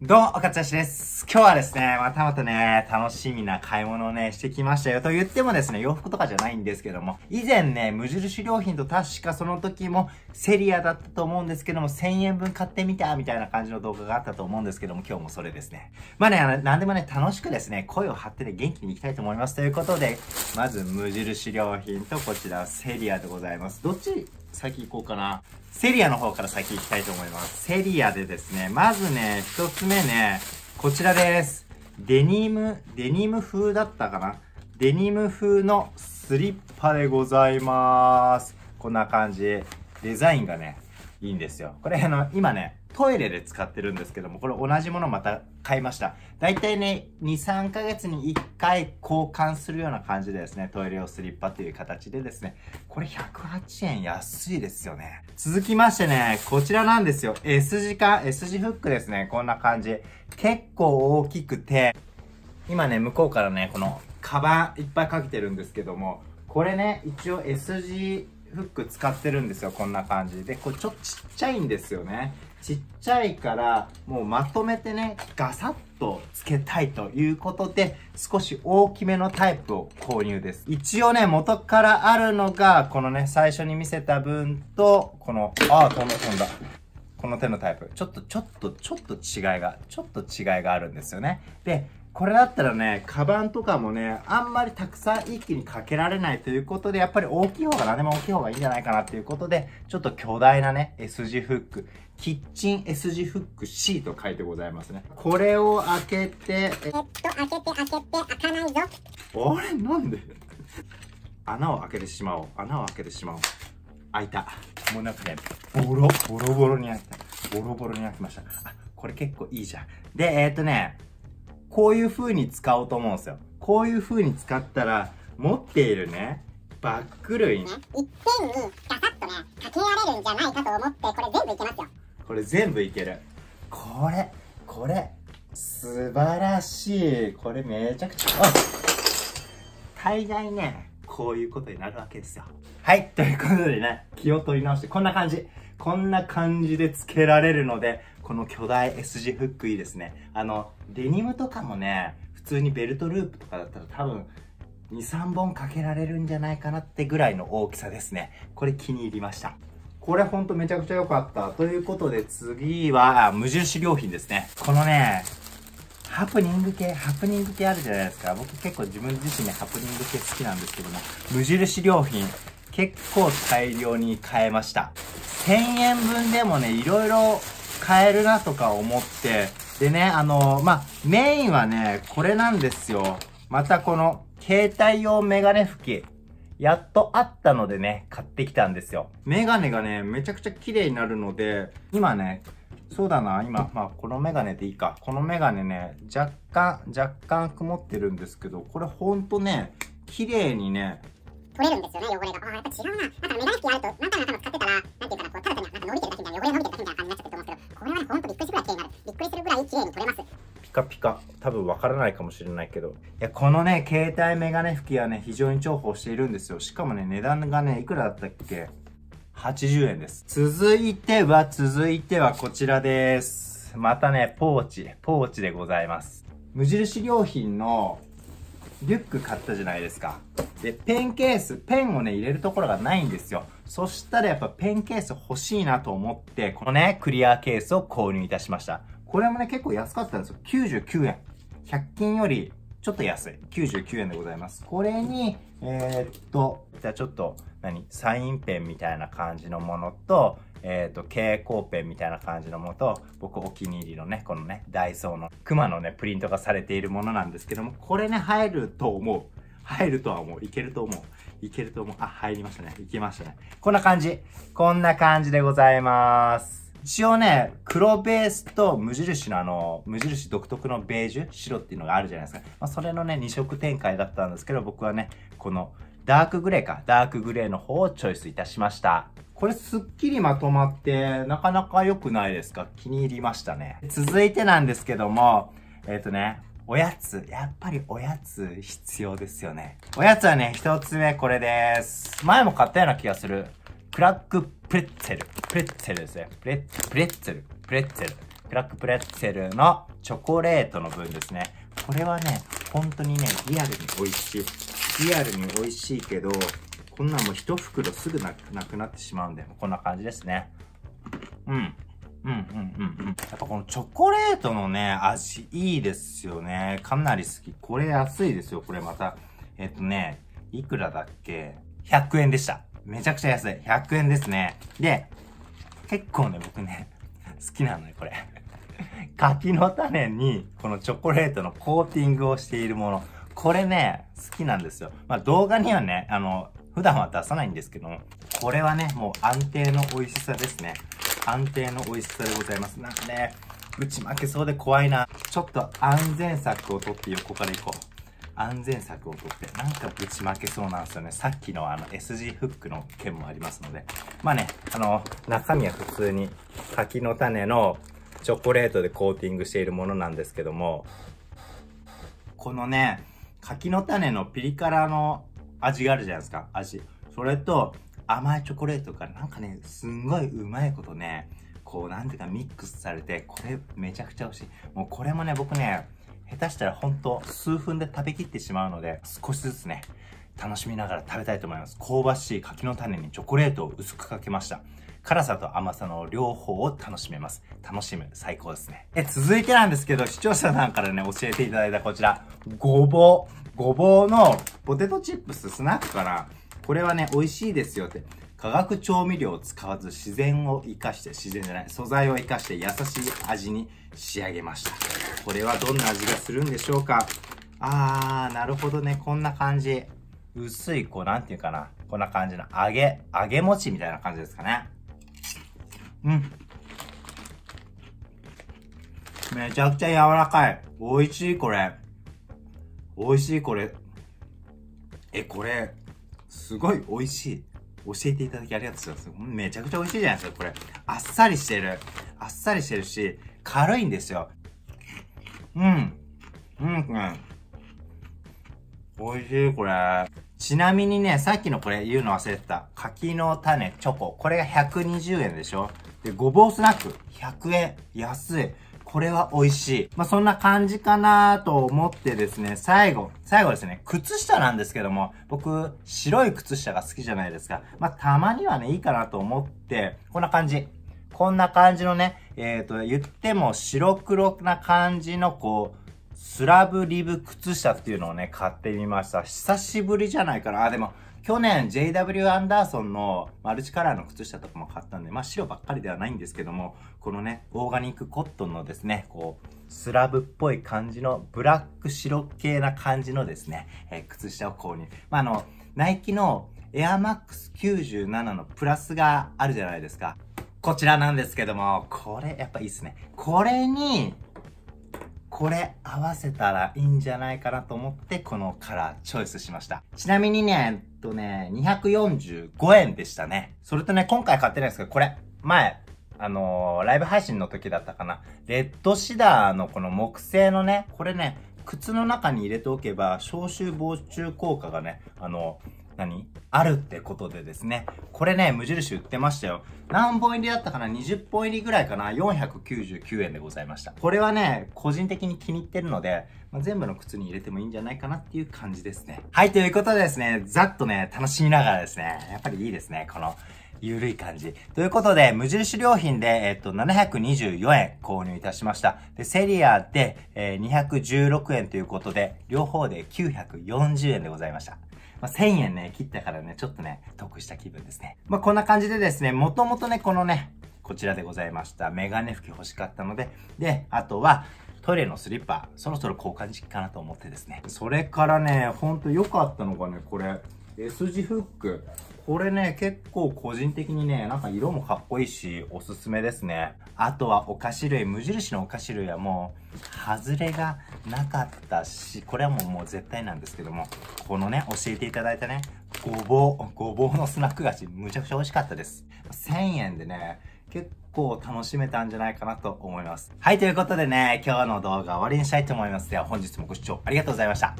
どうも、おかつやしです。今日はですね、またまたね、楽しみな買い物をね、してきましたよ。と言ってもですね、洋服とかじゃないんですけども、以前ね、無印良品と確かその時もセリアだったと思うんですけども、1000円分買ってみた、みたいな感じの動画があったと思うんですけども、今日もそれですね。まあね、なんでもね、楽しくですね、声を張ってね、元気にいきたいと思います。ということで、まず無印良品とこちらセリアでございます。どっち先行こうかな。セリアの方から先行きたいと思います。セリアでですね、まずね、一つ目ね、こちらです。デニム、デニム風だったかなデニム風のスリッパでございます。こんな感じ。デザインがね、いいんですよ。これあの、今ね、トイレで使ってるんですけども、これ同じものまた買いました。だいたいね、2、3ヶ月に1回交換するような感じでですね、トイレ用スリッパという形でですね、これ108円安いですよね。続きましてね、こちらなんですよ。S 字か、S 字フックですね。こんな感じ。結構大きくて、今ね、向こうからね、この、カバンいっぱいかけてるんですけども、これね、一応 S 字フック使ってるんですよ、こんな感じで。これちょっとちっちゃいんですよね。ちっちゃいから、もうまとめてね、ガサッとつけたいということで、少し大きめのタイプを購入です。一応ね、元からあるのが、このね、最初に見せた分と、この、ああ、飛んだ飛んだ。この手のタイプ。ちょっと、ちょっと、ちょっと違いが、ちょっと違いがあるんですよね。で、これだったらね、カバンとかもね、あんまりたくさん一気にかけられないということで、やっぱり大きい方が何でも大きい方がいいんじゃないかなということで、ちょっと巨大なね、S 字フック、キッチン S 字フック C と書いてございますね。これを開けて、えっと、開けて開けて開かないぞ。あれなんで穴を開けてしまおう。穴を開けてしまおう。開いた。もうなんかね、ボロ、ボロボロに開いた。ボロボロに開きました。あ、これ結構いいじゃん。で、えー、っとね、こういう風に使おうと思うんですよ。こういう風に使ったら、持っているね、バッグ類ね。いっぺんにガサッとね、かけられるんじゃないかと思って、これ全部いけますよ。これ全部いける。これ、これ、素晴らしい。これめちゃくちゃ、大概ね、こういうことになるわけですよ。はい、ということでね、気を取り直して、こんな感じ。こんな感じでつけられるので、この巨大 S 字フックいいですね。あの、デニムとかもね、普通にベルトループとかだったら多分、2、3本かけられるんじゃないかなってぐらいの大きさですね。これ気に入りました。これほんとめちゃくちゃ良かった。ということで次は、無印良品ですね。このね、ハプニング系、ハプニング系あるじゃないですか。僕結構自分自身でハプニング系好きなんですけども、無印良品、結構大量に買えました。1000円分でもね、いろいろ買えるなとか思って、でね、あのまあ、メインはね、これなんですよ。またこの、携帯用メガネ拭き。やっとあったのでね、買ってきたんですよ。メガネがね、めちゃくちゃ綺麗になるので、今ね、そうだな、今、まあ、このメガネでいいか。このメガネね、若干、若干曇ってるんですけど、これほんとね、綺麗にね、取れるんですよね、汚れが。あ、やっぱ違うな。なんかメガネ拭きあると、なんかなんか使ってたら、なんていうかな、こう、ただ単になんか伸びてるだけみたいな、汚れが伸びてるだけみたいな感じになっなんほんとびっくりするぐらい綺麗になるびっくりするぐらい綺麗に撮れますピカピカ多分わからないかもしれないけどいやこのね携帯メガネ拭きはね非常に重宝しているんですよしかもね値段がねいくらだったっけ80円です続いては続いてはこちらですまたねポーチポーチでございます無印良品のリュック買ったじゃないですか。で、ペンケース、ペンをね、入れるところがないんですよ。そしたらやっぱペンケース欲しいなと思って、このね、クリアケースを購入いたしました。これもね、結構安かったんですよ。99円。100均よりちょっと安い。99円でございます。これに、えー、っと、じゃあちょっと、何サインペンみたいな感じのものと、えっ、ー、と、蛍光ペンみたいな感じのものと、僕お気に入りのね、このね、ダイソーのクマのね、プリントがされているものなんですけども、これね、入ると思う。入るとは思う。いけると思う。いけると思う。あ、入りましたね。いけましたね。こんな感じ。こんな感じでございます。一応ね、黒ベースと無印のあの、無印独特のベージュ、白っていうのがあるじゃないですか。まあ、それのね、2色展開だったんですけど、僕はね、このダークグレーか、ダークグレーの方をチョイスいたしました。これすっきりまとまって、なかなか良くないですか気に入りましたね。続いてなんですけども、えっ、ー、とね、おやつ。やっぱりおやつ必要ですよね。おやつはね、一つ目これです。前も買ったような気がする。クラックプレッツェル。プレッツェルですね。プレッ、プレッツェル。プレッツェル。クラックプレッツェルのチョコレートの分ですね。これはね、本当にね、リアルに美味しい。リアルに美味しいけど、こんなんもう一袋すぐなくなってしまうんで、こんな感じですね。うん。うんうんうんうん。やっぱこのチョコレートのね、味いいですよね。かなり好き。これ安いですよ、これまた。えっとね、いくらだっけ ?100 円でした。めちゃくちゃ安い。100円ですね。で、結構ね、僕ね、好きなのよ、これ。柿の種に、このチョコレートのコーティングをしているもの。これね、好きなんですよ。まあ、動画にはね、あの、普段は出さないんですけども、これはね、もう安定の美味しさですね。安定の美味しさでございます。なんかね、打ち負けそうで怖いな。ちょっと安全策をとって横から行こう。安全策をとってなんかぶちまけそうなんですよねさっきのあの S 字フックの件もありますのでまあねあの中身は普通に柿の種のチョコレートでコーティングしているものなんですけどもこのね柿の種のピリ辛の味があるじゃないですか味それと甘いチョコレートがなんかねすんごいうまいことねこうなんていうかミックスされてこれめちゃくちゃ美味しいもうこれもね僕ね下手したらほんと数分で食べきってしまうので、少しずつね、楽しみながら食べたいと思います。香ばしい柿の種にチョコレートを薄くかけました。辛さと甘さの両方を楽しめます。楽しむ、最高ですね。え、続いてなんですけど、視聴者さんからね、教えていただいたこちら、ごぼう。ごぼうのポテトチップススナックかなこれはね、美味しいですよって。化学調味料を使わず自然を生かして自然じゃない素材を生かして優しい味に仕上げましたこれはどんな味がするんでしょうかあーなるほどねこんな感じ薄いこうなんていうかなこんな感じの揚げ揚げ餅みたいな感じですかねうんめちゃくちゃ柔らかい美味しいこれ美味しいこれえこれすごい美味しい教えていただきありがとうございます。めちゃくちゃ美味しいじゃないですか、これ。あっさりしてる。あっさりしてるし、軽いんですよ。うん。うん、うん。美味しい、これ。ちなみにね、さっきのこれ言うの忘れてた。柿の種、チョコ。これが120円でしょで、ごぼうスナック、100円。安い。これは美味しい。まあ、そんな感じかなと思ってですね、最後、最後ですね、靴下なんですけども、僕、白い靴下が好きじゃないですか。まあ、たまにはね、いいかなと思って、こんな感じ。こんな感じのね、えっ、ー、と、言っても白黒な感じの、こう、スラブリブ靴下っていうのをね、買ってみました。久しぶりじゃないかな。あ、でも、去年 JW アンダーソンのマルチカラーの靴下とかも買ったんで、まあ白ばっかりではないんですけども、このね、オーガニックコットンのですね、こう、スラブっぽい感じの、ブラック白系な感じのですね、えー、靴下を購入。まああの、ナイキのエアマックス97のプラスがあるじゃないですか。こちらなんですけども、これやっぱいいっすね。これに、これ合わせたらいいんじゃないかなと思ってこのカラーチョイスしました。ちなみにね、とね、245円でしたね。それとね、今回買ってないんですけど、これ、前、あのー、ライブ配信の時だったかな。レッドシダーのこの木製のね、これね、靴の中に入れておけば、消臭防虫効果がね、あのー、何あるってことでですね。これね、無印売ってましたよ。何本入りだったかな ?20 本入りぐらいかな ?499 円でございました。これはね、個人的に気に入ってるので、まあ、全部の靴に入れてもいいんじゃないかなっていう感じですね。はい、ということでですね、ざっとね、楽しみながらですね、やっぱりいいですね、この、ゆるい感じ。ということで、無印良品で、えっと、724円購入いたしました。で、セリアで、えー、216円ということで、両方で940円でございました。まあ、1000円ね、切ったからね、ちょっとね、得した気分ですね。まあ、こんな感じでですね、もともとね、このね、こちらでございました。メガネ拭き欲しかったので、で、あとは、トイレのスリッパ、そろそろ交換時期かなと思ってですね。それからね、ほんと良かったのがね、これ、S 字フック。これね、結構個人的にね、なんか色もかっこいいし、おすすめですね。あとはお菓子類、無印のお菓子類はもう、外れがなかったし、これはもうもう絶対なんですけども、このね、教えていただいたね、ごぼう、ごぼうのスナック菓子、むちゃくちゃ美味しかったです。1000円でね、結構楽しめたんじゃないかなと思います。はい、ということでね、今日の動画終わりにしたいと思います。では本日もご視聴ありがとうございました。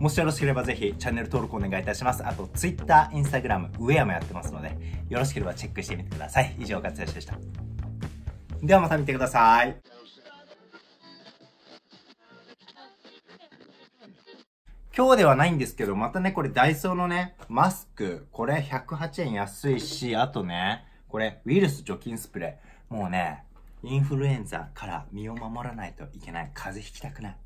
もしよろしければぜひチャンネル登録お願いいたします。あと Twitter、Instagram、ウェアもやってますので、よろしければチェックしてみてください。以上、勝吉でした。ではまた見てください。今日ではないんですけど、またね、これダイソーのね、マスク、これ108円安いし、あとね、これウイルス除菌スプレー。もうね、インフルエンザから身を守らないといけない。風邪ひきたくない。